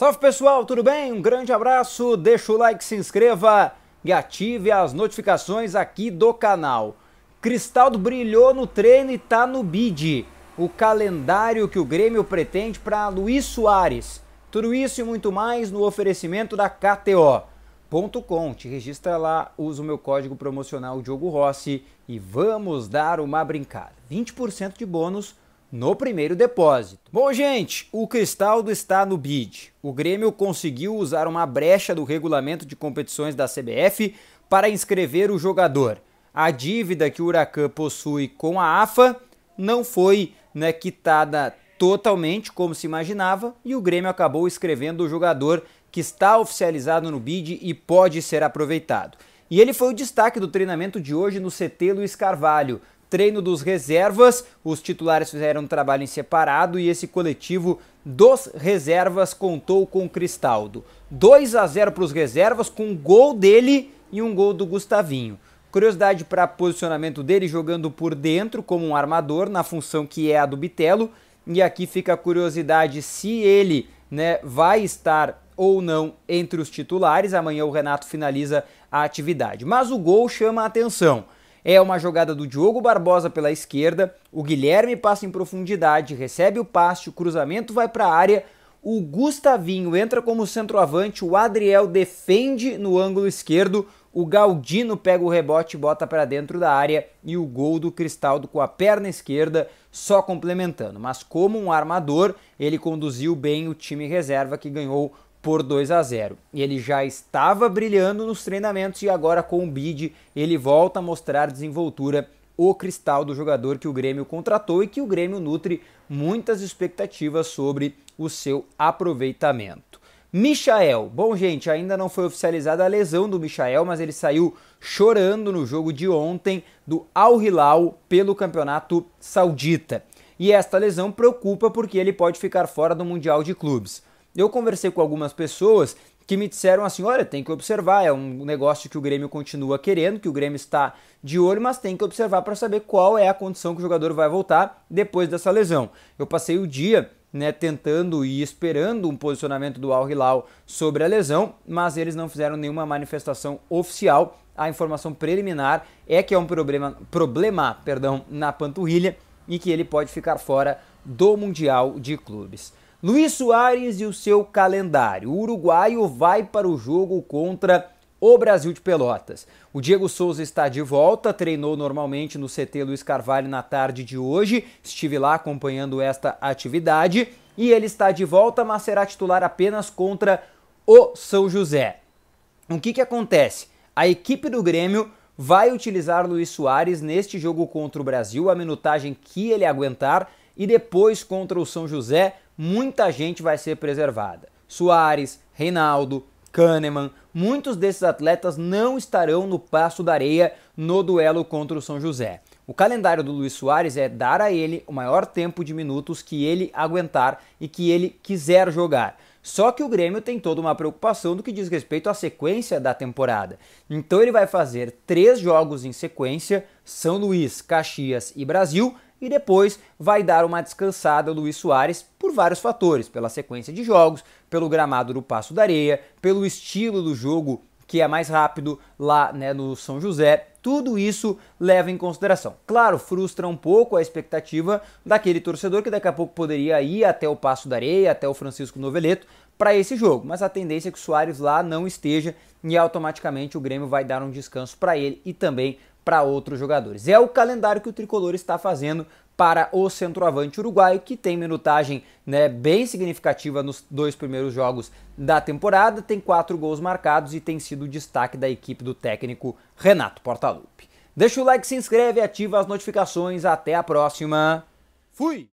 Salve pessoal, tudo bem? Um grande abraço, deixa o like, se inscreva e ative as notificações aqui do canal. Cristaldo brilhou no treino e tá no bid. O calendário que o Grêmio pretende para Luiz Soares. Tudo isso e muito mais no oferecimento da KTO.com. Te registra lá, usa o meu código promocional Diogo Rossi e vamos dar uma brincada. 20% de bônus no primeiro depósito. Bom, gente, o Cristaldo está no bid. O Grêmio conseguiu usar uma brecha do regulamento de competições da CBF para inscrever o jogador. A dívida que o Huracan possui com a AFA não foi né, quitada totalmente como se imaginava e o Grêmio acabou escrevendo o jogador que está oficializado no bid e pode ser aproveitado. E ele foi o destaque do treinamento de hoje no CT Luiz Carvalho, treino dos reservas. Os titulares fizeram um trabalho em separado e esse coletivo dos reservas contou com Cristaldo. 2 a 0 para os reservas, com um gol dele e um gol do Gustavinho. Curiosidade para posicionamento dele, jogando por dentro como um armador, na função que é a do Bitelo. E aqui fica a curiosidade se ele né, vai estar ou não entre os titulares. Amanhã o Renato finaliza a atividade. Mas o gol chama a atenção é uma jogada do Diogo Barbosa pela esquerda, o Guilherme passa em profundidade, recebe o passe, o cruzamento vai para a área, o Gustavinho entra como centroavante, o Adriel defende no ângulo esquerdo, o Galdino pega o rebote, e bota para dentro da área e o gol do Cristaldo com a perna esquerda só complementando. Mas como um armador, ele conduziu bem o time reserva que ganhou por 2 a 0. E ele já estava brilhando nos treinamentos e agora com o bid ele volta a mostrar desenvoltura, o cristal do jogador que o Grêmio contratou e que o Grêmio nutre muitas expectativas sobre o seu aproveitamento. Michael. Bom, gente, ainda não foi oficializada a lesão do Michael, mas ele saiu chorando no jogo de ontem do Al Hilal pelo Campeonato Saudita. E esta lesão preocupa porque ele pode ficar fora do Mundial de Clubes. Eu conversei com algumas pessoas que me disseram assim: olha, tem que observar, é um negócio que o Grêmio continua querendo, que o Grêmio está de olho, mas tem que observar para saber qual é a condição que o jogador vai voltar depois dessa lesão. Eu passei o dia né, tentando e esperando um posicionamento do Al Hilal sobre a lesão, mas eles não fizeram nenhuma manifestação oficial. A informação preliminar é que é um problema, problema perdão, na panturrilha e que ele pode ficar fora do Mundial de Clubes. Luiz Soares e o seu calendário. O uruguaio vai para o jogo contra o Brasil de Pelotas. O Diego Souza está de volta, treinou normalmente no CT Luiz Carvalho na tarde de hoje. Estive lá acompanhando esta atividade e ele está de volta, mas será titular apenas contra o São José. O que, que acontece? A equipe do Grêmio vai utilizar Luiz Soares neste jogo contra o Brasil, a minutagem que ele aguentar, e depois contra o São José muita gente vai ser preservada. Soares, Reinaldo, Kahneman, muitos desses atletas não estarão no passo da areia no duelo contra o São José. O calendário do Luiz Soares é dar a ele o maior tempo de minutos que ele aguentar e que ele quiser jogar. Só que o Grêmio tem toda uma preocupação do que diz respeito à sequência da temporada. Então ele vai fazer três jogos em sequência: São Luís, Caxias e Brasil, e depois vai dar uma descansada ao Luiz Soares por vários fatores, pela sequência de jogos, pelo gramado do Passo da Areia, pelo estilo do jogo que é mais rápido lá né, no São José. Tudo isso leva em consideração. Claro, frustra um pouco a expectativa daquele torcedor que daqui a pouco poderia ir até o Passo da Areia, até o Francisco Noveleto, para esse jogo, mas a tendência é que o Soares lá não esteja e automaticamente o Grêmio vai dar um descanso para ele e também para outros jogadores. É o calendário que o tricolor está fazendo para o centroavante uruguaio, que tem minutagem né, bem significativa nos dois primeiros jogos da temporada, tem quatro gols marcados e tem sido o destaque da equipe do técnico Renato Portaluppi. Deixa o like, se inscreve, ativa as notificações. Até a próxima. Fui!